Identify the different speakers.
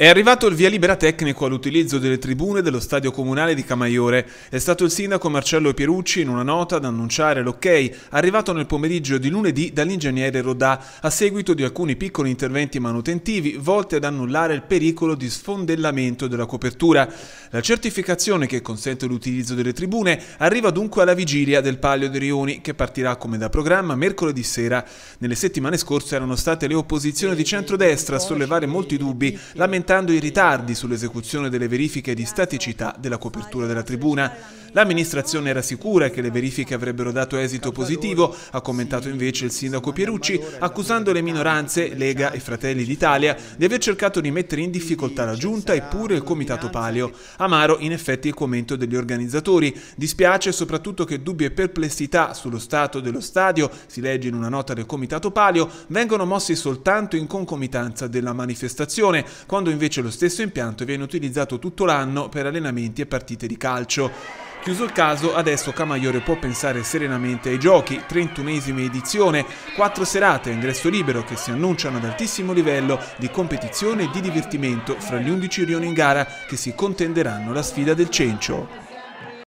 Speaker 1: È arrivato il via libera tecnico all'utilizzo delle tribune dello stadio comunale di Camaiore. È stato il sindaco Marcello Pierucci in una nota ad annunciare l'ok arrivato nel pomeriggio di lunedì dall'ingegnere Rodà a seguito di alcuni piccoli interventi manutentivi volti ad annullare il pericolo di sfondellamento della copertura. La certificazione che consente l'utilizzo delle tribune arriva dunque alla vigilia del Palio di Rioni che partirà come da programma mercoledì sera. Nelle settimane scorse erano state le opposizioni di centrodestra a sollevare molti dubbi, lamentando aumentando i ritardi sull'esecuzione delle verifiche di staticità della copertura della tribuna. L'amministrazione era sicura che le verifiche avrebbero dato esito positivo, ha commentato invece il sindaco Pierucci, accusando le minoranze, Lega e Fratelli d'Italia, di aver cercato di mettere in difficoltà la giunta e pure il comitato palio. Amaro in effetti il commento degli organizzatori. Dispiace soprattutto che dubbi e perplessità sullo stato dello stadio, si legge in una nota del comitato palio, vengono mossi soltanto in concomitanza della manifestazione, quando invece lo stesso impianto viene utilizzato tutto l'anno per allenamenti e partite di calcio. Chiuso il caso, adesso Camaiore può pensare serenamente ai giochi, 31esima edizione, quattro serate a ingresso libero che si annunciano ad altissimo livello di competizione e di divertimento fra gli 11 rioni in gara che si contenderanno la sfida del Cencio.